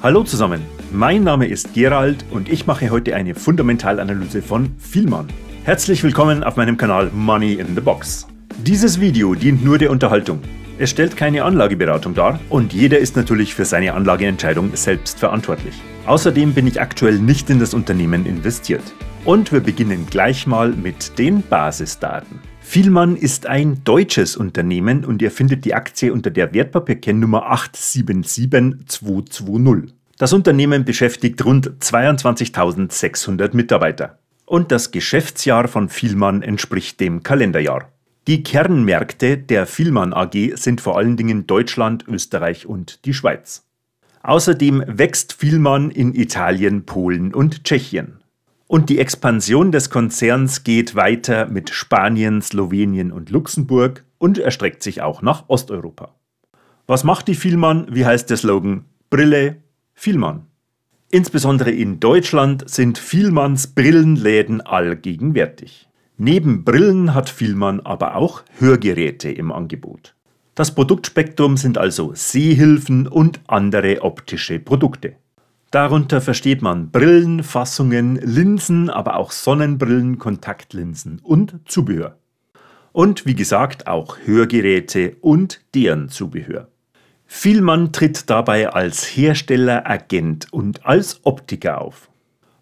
Hallo zusammen, mein Name ist Gerald und ich mache heute eine Fundamentalanalyse von Vielmann. Herzlich willkommen auf meinem Kanal Money in the Box. Dieses Video dient nur der Unterhaltung. Es stellt keine Anlageberatung dar und jeder ist natürlich für seine Anlageentscheidung selbst verantwortlich. Außerdem bin ich aktuell nicht in das Unternehmen investiert. Und wir beginnen gleich mal mit den Basisdaten. Vielmann ist ein deutsches Unternehmen und ihr findet die Aktie unter der Wertpapierkennnummer 877220. Das Unternehmen beschäftigt rund 22.600 Mitarbeiter. Und das Geschäftsjahr von Vielmann entspricht dem Kalenderjahr. Die Kernmärkte der Vielmann AG sind vor allen Dingen Deutschland, Österreich und die Schweiz. Außerdem wächst Vielmann in Italien, Polen und Tschechien. Und die Expansion des Konzerns geht weiter mit Spanien, Slowenien und Luxemburg und erstreckt sich auch nach Osteuropa. Was macht die Vielmann? Wie heißt der Slogan? Brille, Vielmann. Insbesondere in Deutschland sind Vielmanns Brillenläden allgegenwärtig. Neben Brillen hat Vielmann aber auch Hörgeräte im Angebot. Das Produktspektrum sind also Sehhilfen und andere optische Produkte. Darunter versteht man Brillen, Fassungen, Linsen, aber auch Sonnenbrillen, Kontaktlinsen und Zubehör. Und wie gesagt auch Hörgeräte und deren Zubehör. Vielmann tritt dabei als Hersteller, Agent und als Optiker auf.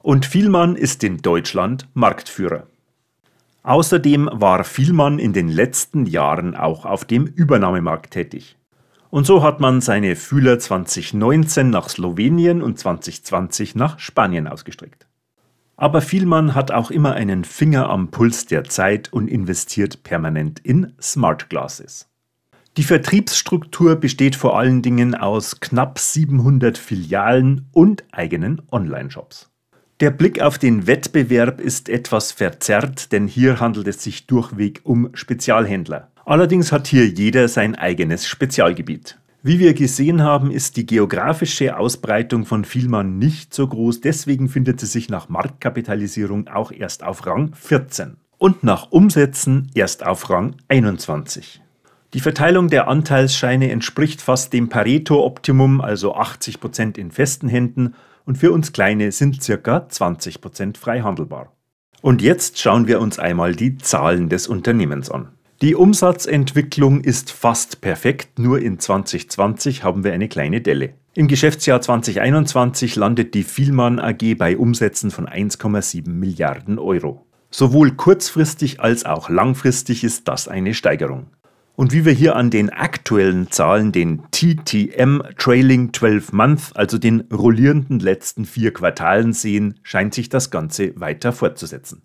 Und Vielmann ist in Deutschland Marktführer. Außerdem war Vielmann in den letzten Jahren auch auf dem Übernahmemarkt tätig. Und so hat man seine Fühler 2019 nach Slowenien und 2020 nach Spanien ausgestreckt. Aber Vielmann hat auch immer einen Finger am Puls der Zeit und investiert permanent in Smart Glasses. Die Vertriebsstruktur besteht vor allen Dingen aus knapp 700 Filialen und eigenen Online-Shops. Der Blick auf den Wettbewerb ist etwas verzerrt, denn hier handelt es sich durchweg um Spezialhändler. Allerdings hat hier jeder sein eigenes Spezialgebiet. Wie wir gesehen haben, ist die geografische Ausbreitung von Vielmann nicht so groß, deswegen findet sie sich nach Marktkapitalisierung auch erst auf Rang 14 und nach Umsätzen erst auf Rang 21. Die Verteilung der Anteilsscheine entspricht fast dem Pareto-Optimum, also 80% in festen Händen und für uns Kleine sind ca. 20% frei handelbar. Und jetzt schauen wir uns einmal die Zahlen des Unternehmens an. Die Umsatzentwicklung ist fast perfekt, nur in 2020 haben wir eine kleine Delle. Im Geschäftsjahr 2021 landet die Vielmann AG bei Umsätzen von 1,7 Milliarden Euro. Sowohl kurzfristig als auch langfristig ist das eine Steigerung. Und wie wir hier an den aktuellen Zahlen, den TTM Trailing 12 Month, also den rollierenden letzten vier Quartalen sehen, scheint sich das Ganze weiter fortzusetzen.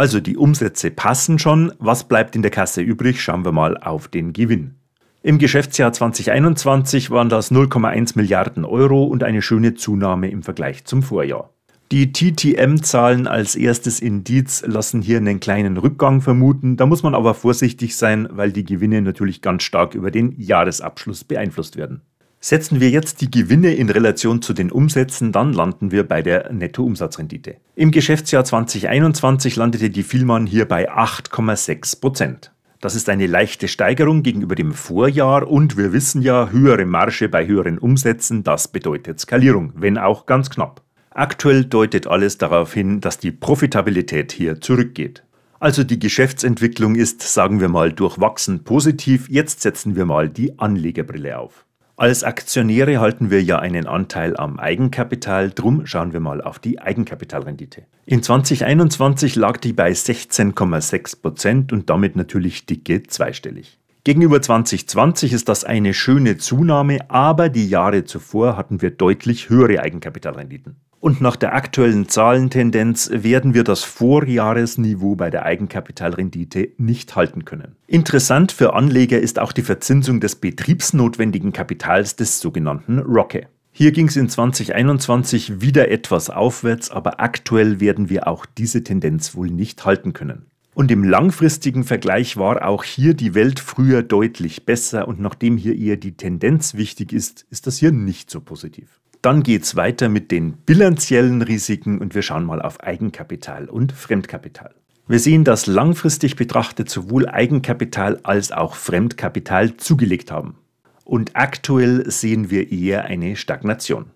Also die Umsätze passen schon. Was bleibt in der Kasse übrig? Schauen wir mal auf den Gewinn. Im Geschäftsjahr 2021 waren das 0,1 Milliarden Euro und eine schöne Zunahme im Vergleich zum Vorjahr. Die TTM-Zahlen als erstes Indiz lassen hier einen kleinen Rückgang vermuten. Da muss man aber vorsichtig sein, weil die Gewinne natürlich ganz stark über den Jahresabschluss beeinflusst werden. Setzen wir jetzt die Gewinne in Relation zu den Umsätzen, dann landen wir bei der Nettoumsatzrendite. Im Geschäftsjahr 2021 landete die Vielmann hier bei 8,6 Prozent. Das ist eine leichte Steigerung gegenüber dem Vorjahr und wir wissen ja, höhere Marge bei höheren Umsätzen, das bedeutet Skalierung, wenn auch ganz knapp. Aktuell deutet alles darauf hin, dass die Profitabilität hier zurückgeht. Also die Geschäftsentwicklung ist, sagen wir mal, durchwachsen positiv. Jetzt setzen wir mal die Anlegerbrille auf. Als Aktionäre halten wir ja einen Anteil am Eigenkapital, drum schauen wir mal auf die Eigenkapitalrendite. In 2021 lag die bei 16,6% Prozent und damit natürlich dicke zweistellig. Gegenüber 2020 ist das eine schöne Zunahme, aber die Jahre zuvor hatten wir deutlich höhere Eigenkapitalrenditen. Und nach der aktuellen Zahlentendenz werden wir das Vorjahresniveau bei der Eigenkapitalrendite nicht halten können. Interessant für Anleger ist auch die Verzinsung des betriebsnotwendigen Kapitals des sogenannten Rocke. Hier ging es in 2021 wieder etwas aufwärts, aber aktuell werden wir auch diese Tendenz wohl nicht halten können. Und im langfristigen Vergleich war auch hier die Welt früher deutlich besser und nachdem hier eher die Tendenz wichtig ist, ist das hier nicht so positiv. Dann geht es weiter mit den bilanziellen Risiken und wir schauen mal auf Eigenkapital und Fremdkapital. Wir sehen, dass langfristig betrachtet sowohl Eigenkapital als auch Fremdkapital zugelegt haben. Und aktuell sehen wir eher eine Stagnation.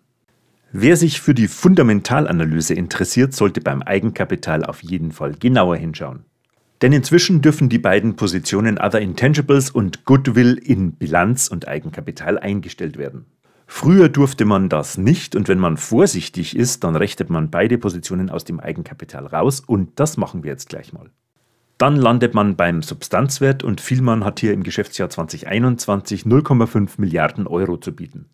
Wer sich für die Fundamentalanalyse interessiert, sollte beim Eigenkapital auf jeden Fall genauer hinschauen. Denn inzwischen dürfen die beiden Positionen Other Intangibles und Goodwill in Bilanz und Eigenkapital eingestellt werden. Früher durfte man das nicht und wenn man vorsichtig ist, dann rechnet man beide Positionen aus dem Eigenkapital raus und das machen wir jetzt gleich mal. Dann landet man beim Substanzwert und Vielmann hat hier im Geschäftsjahr 2021 0,5 Milliarden Euro zu bieten.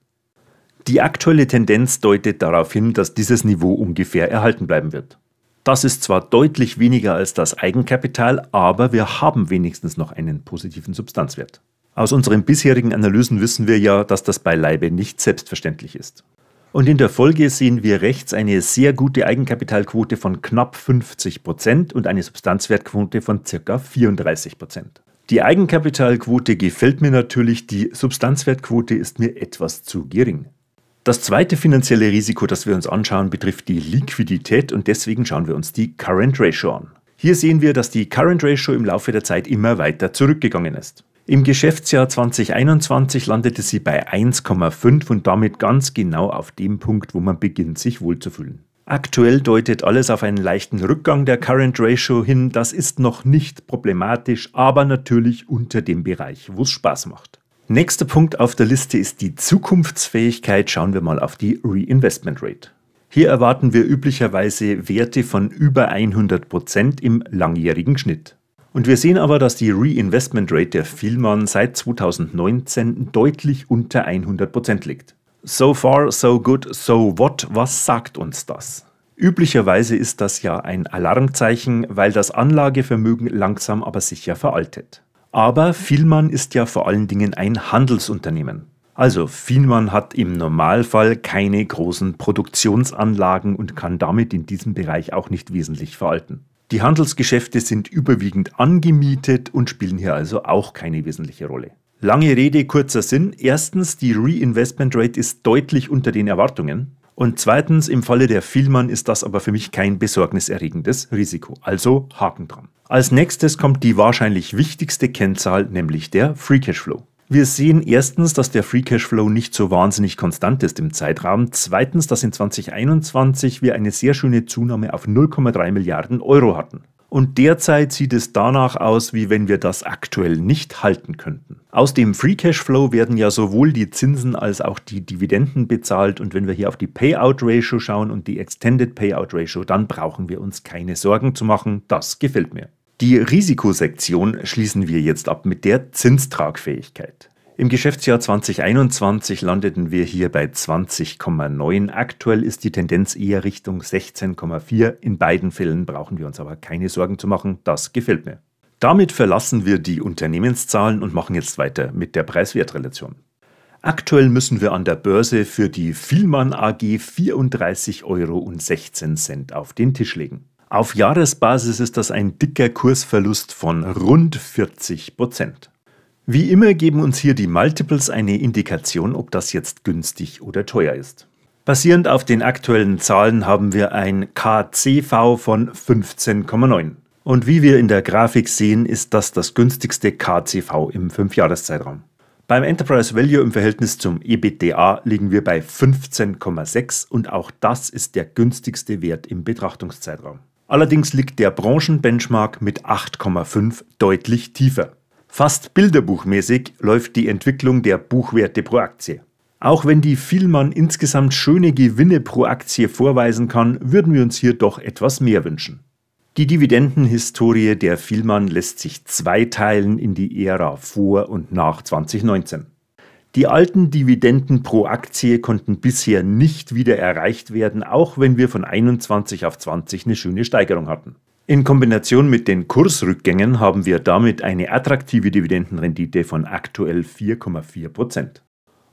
Die aktuelle Tendenz deutet darauf hin, dass dieses Niveau ungefähr erhalten bleiben wird. Das ist zwar deutlich weniger als das Eigenkapital, aber wir haben wenigstens noch einen positiven Substanzwert. Aus unseren bisherigen Analysen wissen wir ja, dass das beileibe nicht selbstverständlich ist. Und in der Folge sehen wir rechts eine sehr gute Eigenkapitalquote von knapp 50% Prozent und eine Substanzwertquote von ca. 34%. Prozent. Die Eigenkapitalquote gefällt mir natürlich, die Substanzwertquote ist mir etwas zu gering. Das zweite finanzielle Risiko, das wir uns anschauen, betrifft die Liquidität und deswegen schauen wir uns die Current Ratio an. Hier sehen wir, dass die Current Ratio im Laufe der Zeit immer weiter zurückgegangen ist. Im Geschäftsjahr 2021 landete sie bei 1,5 und damit ganz genau auf dem Punkt, wo man beginnt, sich wohlzufühlen. Aktuell deutet alles auf einen leichten Rückgang der Current Ratio hin. Das ist noch nicht problematisch, aber natürlich unter dem Bereich, wo es Spaß macht. Nächster Punkt auf der Liste ist die Zukunftsfähigkeit. Schauen wir mal auf die Reinvestment Rate. Hier erwarten wir üblicherweise Werte von über 100% Prozent im langjährigen Schnitt. Und wir sehen aber, dass die Reinvestment Rate der Vielmann seit 2019 deutlich unter 100% liegt. So far, so good, so what? Was sagt uns das? Üblicherweise ist das ja ein Alarmzeichen, weil das Anlagevermögen langsam aber sicher veraltet. Aber Vielmann ist ja vor allen Dingen ein Handelsunternehmen. Also Vielmann hat im Normalfall keine großen Produktionsanlagen und kann damit in diesem Bereich auch nicht wesentlich veralten. Die Handelsgeschäfte sind überwiegend angemietet und spielen hier also auch keine wesentliche Rolle. Lange Rede, kurzer Sinn. Erstens, die Reinvestment Rate ist deutlich unter den Erwartungen. Und zweitens, im Falle der Vielmann ist das aber für mich kein besorgniserregendes Risiko. Also Haken dran. Als nächstes kommt die wahrscheinlich wichtigste Kennzahl, nämlich der Free Cash Flow. Wir sehen erstens, dass der Free Cash Flow nicht so wahnsinnig konstant ist im Zeitraum. Zweitens, dass in 2021 wir eine sehr schöne Zunahme auf 0,3 Milliarden Euro hatten. Und derzeit sieht es danach aus, wie wenn wir das aktuell nicht halten könnten. Aus dem Free Cash Flow werden ja sowohl die Zinsen als auch die Dividenden bezahlt und wenn wir hier auf die Payout Ratio schauen und die Extended Payout Ratio, dann brauchen wir uns keine Sorgen zu machen. Das gefällt mir. Die Risikosektion schließen wir jetzt ab mit der Zinstragfähigkeit. Im Geschäftsjahr 2021 landeten wir hier bei 20,9. Aktuell ist die Tendenz eher Richtung 16,4. In beiden Fällen brauchen wir uns aber keine Sorgen zu machen. Das gefällt mir. Damit verlassen wir die Unternehmenszahlen und machen jetzt weiter mit der Preis-Wert-Relation. Aktuell müssen wir an der Börse für die Vielmann AG 34,16 Euro auf den Tisch legen. Auf Jahresbasis ist das ein dicker Kursverlust von rund 40 Prozent. Wie immer geben uns hier die Multiples eine Indikation, ob das jetzt günstig oder teuer ist. Basierend auf den aktuellen Zahlen haben wir ein KCV von 15,9. Und wie wir in der Grafik sehen, ist das das günstigste KCV im 5-Jahres-Zeitraum. Beim Enterprise Value im Verhältnis zum EBITDA liegen wir bei 15,6 und auch das ist der günstigste Wert im Betrachtungszeitraum. Allerdings liegt der Branchenbenchmark mit 8,5 deutlich tiefer. Fast bilderbuchmäßig läuft die Entwicklung der Buchwerte pro Aktie. Auch wenn die Vielmann insgesamt schöne Gewinne pro Aktie vorweisen kann, würden wir uns hier doch etwas mehr wünschen. Die Dividendenhistorie der Vielmann lässt sich zweiteilen in die Ära vor und nach 2019. Die alten Dividenden pro Aktie konnten bisher nicht wieder erreicht werden, auch wenn wir von 21 auf 20 eine schöne Steigerung hatten. In Kombination mit den Kursrückgängen haben wir damit eine attraktive Dividendenrendite von aktuell 4,4%.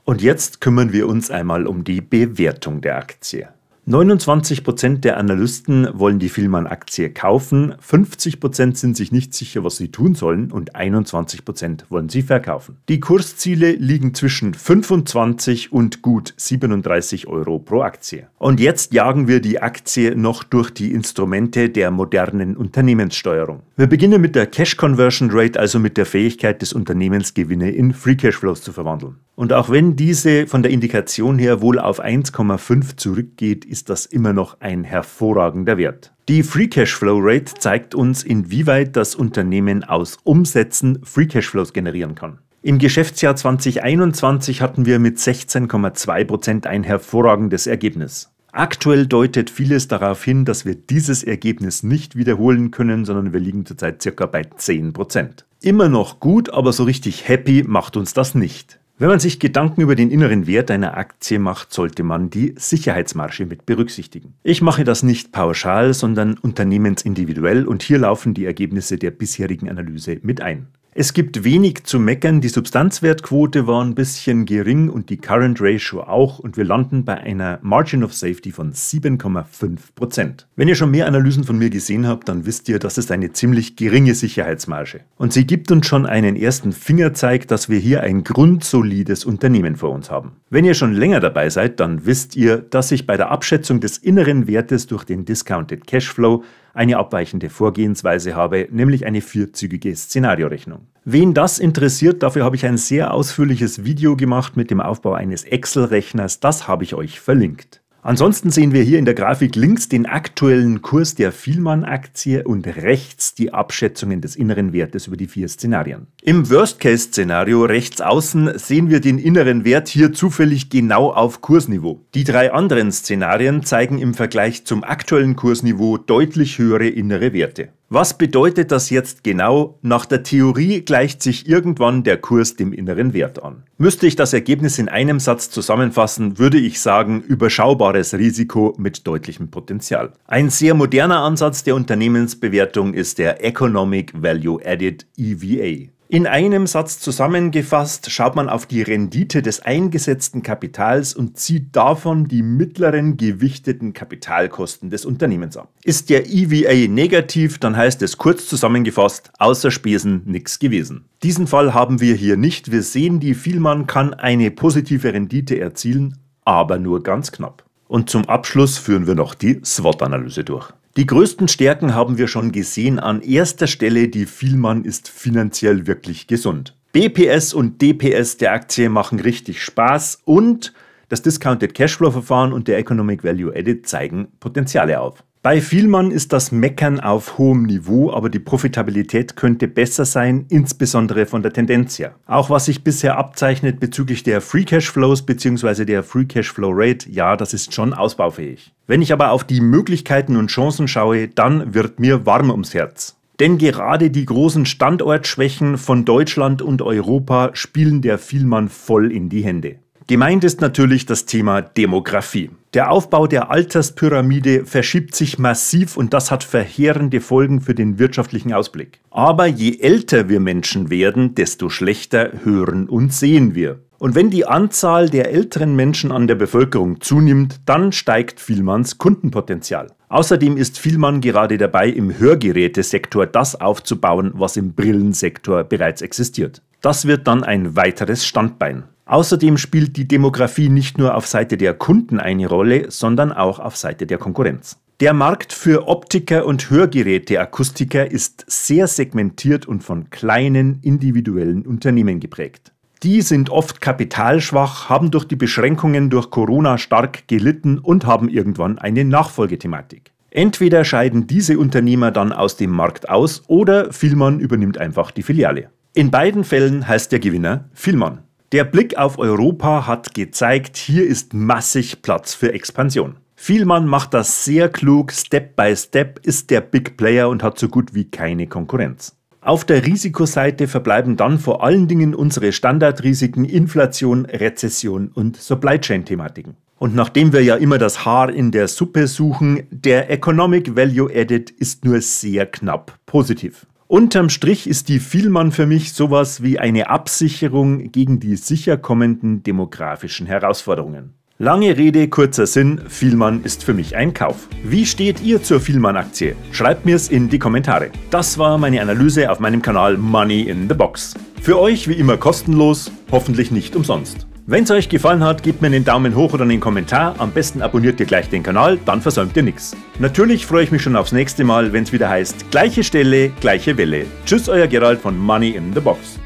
Und jetzt kümmern wir uns einmal um die Bewertung der Aktie. 29 der Analysten wollen die Vielmann-Aktie kaufen, 50 sind sich nicht sicher, was sie tun sollen und 21 wollen sie verkaufen. Die Kursziele liegen zwischen 25 und gut 37 Euro pro Aktie. Und jetzt jagen wir die Aktie noch durch die Instrumente der modernen Unternehmenssteuerung. Wir beginnen mit der Cash Conversion Rate, also mit der Fähigkeit des Unternehmens, Gewinne in Free Cashflows zu verwandeln. Und auch wenn diese von der Indikation her wohl auf 1,5 zurückgeht, ist das immer noch ein hervorragender Wert. Die Free Cash Flow Rate zeigt uns, inwieweit das Unternehmen aus Umsätzen Free Cash Flows generieren kann. Im Geschäftsjahr 2021 hatten wir mit 16,2% ein hervorragendes Ergebnis. Aktuell deutet vieles darauf hin, dass wir dieses Ergebnis nicht wiederholen können, sondern wir liegen zurzeit circa bei 10%. Immer noch gut, aber so richtig happy macht uns das nicht. Wenn man sich Gedanken über den inneren Wert einer Aktie macht, sollte man die Sicherheitsmarge mit berücksichtigen. Ich mache das nicht pauschal, sondern unternehmensindividuell und hier laufen die Ergebnisse der bisherigen Analyse mit ein. Es gibt wenig zu meckern, die Substanzwertquote war ein bisschen gering und die Current Ratio auch und wir landen bei einer Margin of Safety von 7,5%. Wenn ihr schon mehr Analysen von mir gesehen habt, dann wisst ihr, das ist eine ziemlich geringe Sicherheitsmarge. Und sie gibt uns schon einen ersten Fingerzeig, dass wir hier ein grundsolides Unternehmen vor uns haben. Wenn ihr schon länger dabei seid, dann wisst ihr, dass ich bei der Abschätzung des inneren Wertes durch den Discounted Cashflow eine abweichende Vorgehensweise habe, nämlich eine vierzügige Szenariorechnung. Wen das interessiert, dafür habe ich ein sehr ausführliches Video gemacht mit dem Aufbau eines Excel-Rechners, das habe ich euch verlinkt. Ansonsten sehen wir hier in der Grafik links den aktuellen Kurs der Vielmann-Aktie und rechts die Abschätzungen des inneren Wertes über die vier Szenarien. Im Worst-Case-Szenario rechts außen sehen wir den inneren Wert hier zufällig genau auf Kursniveau. Die drei anderen Szenarien zeigen im Vergleich zum aktuellen Kursniveau deutlich höhere innere Werte. Was bedeutet das jetzt genau? Nach der Theorie gleicht sich irgendwann der Kurs dem inneren Wert an. Müsste ich das Ergebnis in einem Satz zusammenfassen, würde ich sagen, überschaubares Risiko mit deutlichem Potenzial. Ein sehr moderner Ansatz der Unternehmensbewertung ist der Economic Value Added EVA. In einem Satz zusammengefasst schaut man auf die Rendite des eingesetzten Kapitals und zieht davon die mittleren gewichteten Kapitalkosten des Unternehmens ab. Ist der EVA negativ, dann heißt es kurz zusammengefasst, außer Spesen nichts gewesen. Diesen Fall haben wir hier nicht. Wir sehen, die Vielmann kann eine positive Rendite erzielen, aber nur ganz knapp. Und zum Abschluss führen wir noch die SWOT-Analyse durch. Die größten Stärken haben wir schon gesehen. An erster Stelle die Vielmann ist finanziell wirklich gesund. BPS und DPS der Aktie machen richtig Spaß und das Discounted Cashflow Verfahren und der Economic Value Added zeigen Potenziale auf. Bei Vielmann ist das Meckern auf hohem Niveau, aber die Profitabilität könnte besser sein, insbesondere von der Tendenz her. Auch was sich bisher abzeichnet bezüglich der Free Cash Flows bzw. der Free Cash Flow Rate, ja, das ist schon ausbaufähig. Wenn ich aber auf die Möglichkeiten und Chancen schaue, dann wird mir warm ums Herz. Denn gerade die großen Standortschwächen von Deutschland und Europa spielen der Vielmann voll in die Hände. Gemeint ist natürlich das Thema Demografie. Der Aufbau der Alterspyramide verschiebt sich massiv und das hat verheerende Folgen für den wirtschaftlichen Ausblick. Aber je älter wir Menschen werden, desto schlechter hören und sehen wir. Und wenn die Anzahl der älteren Menschen an der Bevölkerung zunimmt, dann steigt Vielmanns Kundenpotenzial. Außerdem ist Vielmann gerade dabei, im Hörgerätesektor das aufzubauen, was im Brillensektor bereits existiert. Das wird dann ein weiteres Standbein. Außerdem spielt die Demografie nicht nur auf Seite der Kunden eine Rolle, sondern auch auf Seite der Konkurrenz. Der Markt für Optiker und Hörgeräte Akustiker ist sehr segmentiert und von kleinen individuellen Unternehmen geprägt. Die sind oft kapitalschwach, haben durch die Beschränkungen durch Corona stark gelitten und haben irgendwann eine Nachfolgethematik. Entweder scheiden diese Unternehmer dann aus dem Markt aus oder Vielmann übernimmt einfach die Filiale. In beiden Fällen heißt der Gewinner Vielmann. Der Blick auf Europa hat gezeigt, hier ist massig Platz für Expansion. Vielmann macht das sehr klug, Step by Step ist der Big Player und hat so gut wie keine Konkurrenz. Auf der Risikoseite verbleiben dann vor allen Dingen unsere Standardrisiken Inflation, Rezession und Supply Chain Thematiken. Und nachdem wir ja immer das Haar in der Suppe suchen, der Economic Value Added ist nur sehr knapp positiv. Unterm Strich ist die Vielmann für mich sowas wie eine Absicherung gegen die sicher kommenden demografischen Herausforderungen. Lange Rede, kurzer Sinn, Vielmann ist für mich ein Kauf. Wie steht ihr zur Vielmann-Aktie? Schreibt mir's in die Kommentare. Das war meine Analyse auf meinem Kanal Money in the Box. Für euch wie immer kostenlos, hoffentlich nicht umsonst. Wenn es euch gefallen hat, gebt mir einen Daumen hoch oder einen Kommentar. Am besten abonniert ihr gleich den Kanal, dann versäumt ihr nichts. Natürlich freue ich mich schon aufs nächste Mal, wenn es wieder heißt, gleiche Stelle, gleiche Welle. Tschüss, euer Gerald von Money in the Box.